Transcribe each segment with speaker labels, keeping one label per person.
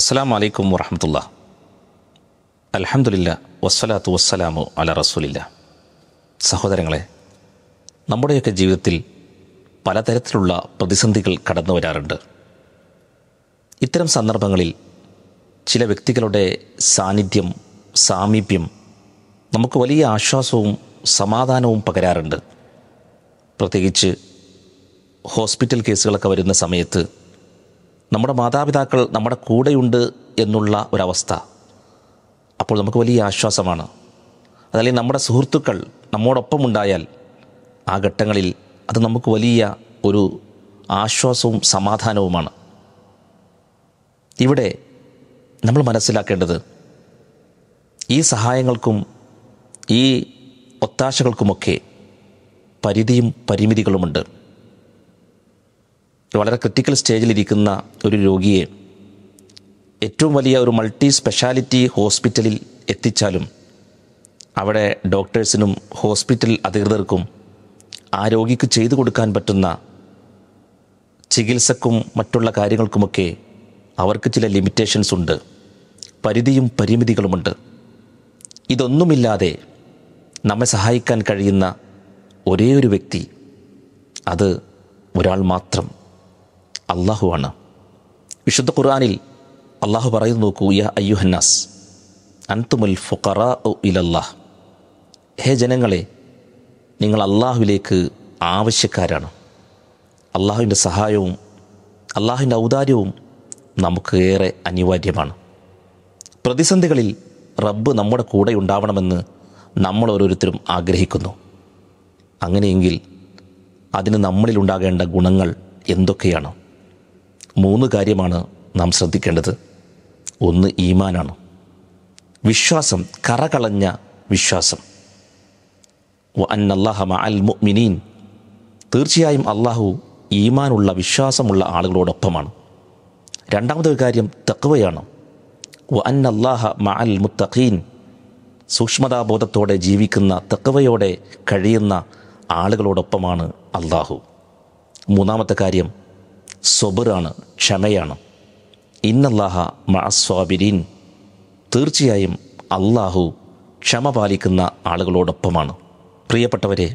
Speaker 1: അസ്സാം വലൈക്കും വറഹമത്തുള്ള അലഹമുല്ല വസ്സലാത്തു വസ്സലാമു അല റസൂലില്ല സഹോദരങ്ങളെ നമ്മുടെയൊക്കെ ജീവിതത്തിൽ പലതരത്തിലുള്ള പ്രതിസന്ധികൾ കടന്നു വരാറുണ്ട് ഇത്തരം സന്ദർഭങ്ങളിൽ ചില വ്യക്തികളുടെ സാന്നിധ്യം സാമീപ്യം നമുക്ക് വലിയ ആശ്വാസവും സമാധാനവും പകരാറുണ്ട് പ്രത്യേകിച്ച് ഹോസ്പിറ്റൽ കേസുകളൊക്കെ വരുന്ന സമയത്ത് നമ്മുടെ മാതാപിതാക്കൾ നമ്മുടെ കൂടെയുണ്ട് എന്നുള്ള ഒരവസ്ഥ അപ്പോൾ നമുക്ക് വലിയ ആശ്വാസമാണ് അതല്ലെങ്കിൽ നമ്മുടെ സുഹൃത്തുക്കൾ നമ്മോടൊപ്പം ഉണ്ടായാൽ ആ ഘട്ടങ്ങളിൽ അത് നമുക്ക് വലിയ ഒരു ആശ്വാസവും സമാധാനവുമാണ് ഇവിടെ നമ്മൾ മനസ്സിലാക്കേണ്ടത് ഈ സഹായങ്ങൾക്കും ഈ ഒത്താശകൾക്കുമൊക്കെ പരിധിയും പരിമിതികളുമുണ്ട് വളരെ ക്രിട്ടിക്കൽ സ്റ്റേജിലിരിക്കുന്ന ഒരു രോഗിയെ ഏറ്റവും വലിയ ഒരു മൾട്ടി സ്പെഷ്യാലിറ്റി ഹോസ്പിറ്റലിൽ എത്തിച്ചാലും അവിടെ ഡോക്ടേഴ്സിനും ഹോസ്പിറ്റൽ അധികൃതർക്കും ആ രോഗിക്ക് ചെയ്തു കൊടുക്കാൻ പറ്റുന്ന ചികിത്സക്കും മറ്റുള്ള കാര്യങ്ങൾക്കുമൊക്കെ അവർക്ക് ചില ലിമിറ്റേഷൻസ് ഉണ്ട് പരിധിയും പരിമിതികളുമുണ്ട് ഇതൊന്നുമില്ലാതെ നമ്മെ സഹായിക്കാൻ കഴിയുന്ന ഒരേ ഒരു വ്യക്തി അത് ഒരാൾ മാത്രം അള്ളാഹുവാണ് വിശുദ്ധ ഖുർആാനിൽ അള്ളാഹു പറയുന്നു നോക്കൂ യ അയ്യുഹന്നാസ് അൻതുമുൽ ഫുഖറ ഇലല്ലാഹ് ഹേ ജനങ്ങളെ നിങ്ങൾ അള്ളാഹുവിലേക്ക് ആവശ്യക്കാരാണ് അള്ളാഹുവിൻ്റെ സഹായവും അള്ളാഹുവിൻ്റെ ഔദാര്യവും നമുക്ക് ഏറെ അനിവാര്യമാണ് പ്രതിസന്ധികളിൽ റബ്ബ് നമ്മുടെ കൂടെ ഉണ്ടാവണമെന്ന് നമ്മൾ ഓരോരുത്തരും ആഗ്രഹിക്കുന്നു അങ്ങനെയെങ്കിൽ അതിന് നമ്മളിലുണ്ടാകേണ്ട ഗുണങ്ങൾ എന്തൊക്കെയാണ് മൂന്ന് കാര്യമാണ് നാം ശ്രദ്ധിക്കേണ്ടത് ഒന്ന് ഈമാനാണ് വിശ്വാസം കറകളഞ്ഞ വിശ്വാസം അന്നല്ലാഹമ അൽ മുഅ്മിനീൻ തീർച്ചയായും അള്ളാഹു ഈമാനുള്ള വിശ്വാസമുള്ള ആളുകളോടൊപ്പമാണ് ഒരു കാര്യം തക്കവയാണ് വ അന്നല്ലാഹ മ അൽ മുത്തഖീൻ സൂക്ഷ്മതാബോധത്തോടെ ജീവിക്കുന്ന തക്കവയോടെ കഴിയുന്ന ആളുകളോടൊപ്പമാണ് അള്ളാഹു മൂന്നാമത്തെ കാര്യം സൊബറാണ് ക്ഷമയാണ് ഇന്നല്ലാഹ മഅസ്വാബിരീൻ തീർച്ചയായും അള്ളാഹു ക്ഷമ പാലിക്കുന്ന ആളുകളോടൊപ്പമാണ് പ്രിയപ്പെട്ടവരെ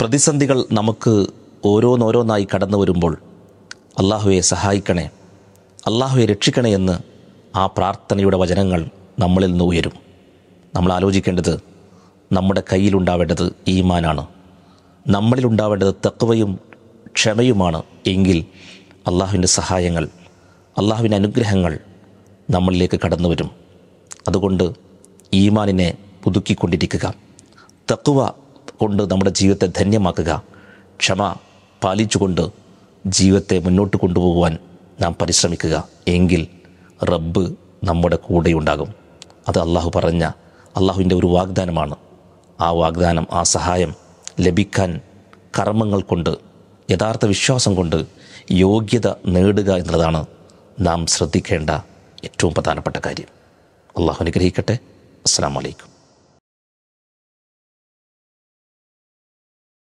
Speaker 1: പ്രതിസന്ധികൾ നമുക്ക് ഓരോന്നോരോന്നായി കടന്നു വരുമ്പോൾ അള്ളാഹുവെ സഹായിക്കണേ അള്ളാഹുവെ രക്ഷിക്കണേ എന്ന് ആ പ്രാർത്ഥനയുടെ വചനങ്ങൾ നമ്മളിൽ നിന്ന് ഉയരും നമ്മൾ ആലോചിക്കേണ്ടത് നമ്മുടെ കയ്യിലുണ്ടാവേണ്ടത് ഈമാനാണ് നമ്മളിലുണ്ടാവേണ്ടത് തക്കവയും ക്ഷമയുമാണ് എങ്കിൽ അള്ളാഹുവിൻ്റെ സഹായങ്ങൾ അള്ളാഹുവിൻ്റെ അനുഗ്രഹങ്ങൾ നമ്മളിലേക്ക് കടന്നു വരും അതുകൊണ്ട് ഈമാനിനെ പുതുക്കിക്കൊണ്ടിരിക്കുക തക്കുവ കൊണ്ട് നമ്മുടെ ജീവിതത്തെ ധന്യമാക്കുക ക്ഷമ പാലിച്ചുകൊണ്ട് ജീവിതത്തെ മുന്നോട്ട് കൊണ്ടുപോകുവാൻ നാം പരിശ്രമിക്കുക എങ്കിൽ റബ്ബ് നമ്മുടെ കൂടെയുണ്ടാകും അത് അള്ളാഹു പറഞ്ഞ അള്ളാഹുവിൻ്റെ ഒരു വാഗ്ദാനമാണ് ആ വാഗ്ദാനം ആ സഹായം ലഭിക്കാൻ കർമ്മങ്ങൾ കൊണ്ട് യഥാർത്ഥ വിശ്വാസം കൊണ്ട് യോഗ്യത നേടുക എന്നുള്ളതാണ് നാം ശ്രദ്ധിക്കേണ്ട ഏറ്റവും പ്രധാനപ്പെട്ട കാര്യം അള്ളാഹു അനുഗ്രഹിക്കട്ടെ അസ്സാം വലൈക്കും